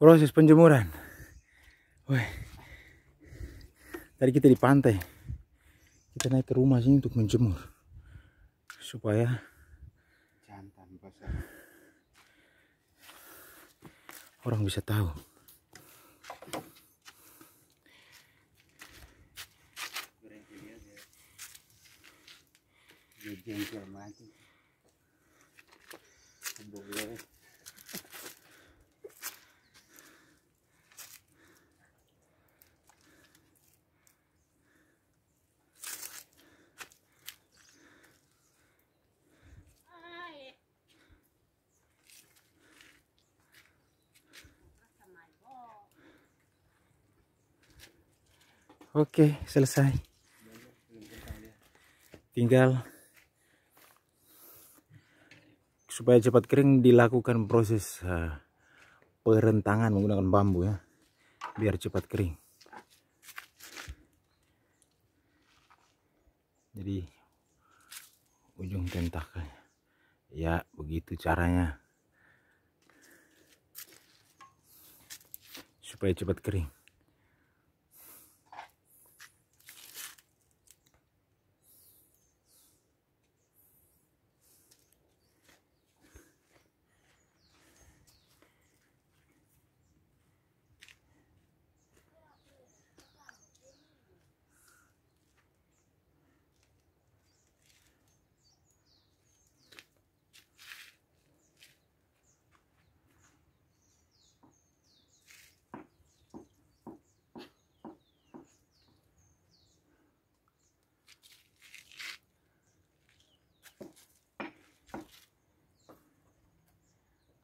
proses penjemuran. Woi. Tadi kita di pantai. Kita naik ke rumah sini untuk menjemur. Supaya jantan Orang bisa tahu. mati. Oke, selesai. Tinggal supaya cepat kering dilakukan proses uh, perentangan menggunakan bambu ya. Biar cepat kering. Jadi ujung tentakelnya. Ya, begitu caranya. Supaya cepat kering.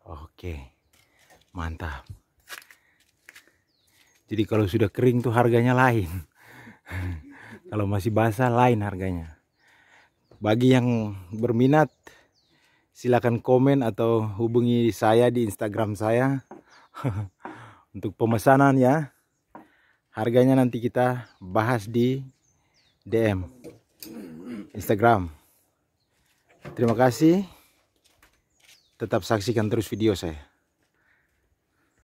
Oke, mantap. Jadi kalau sudah kering tuh harganya lain. kalau masih basah lain harganya. Bagi yang berminat silakan komen atau hubungi saya di Instagram saya untuk pemesanan ya. Harganya nanti kita bahas di DM Instagram. Terima kasih. Tetap saksikan terus video saya.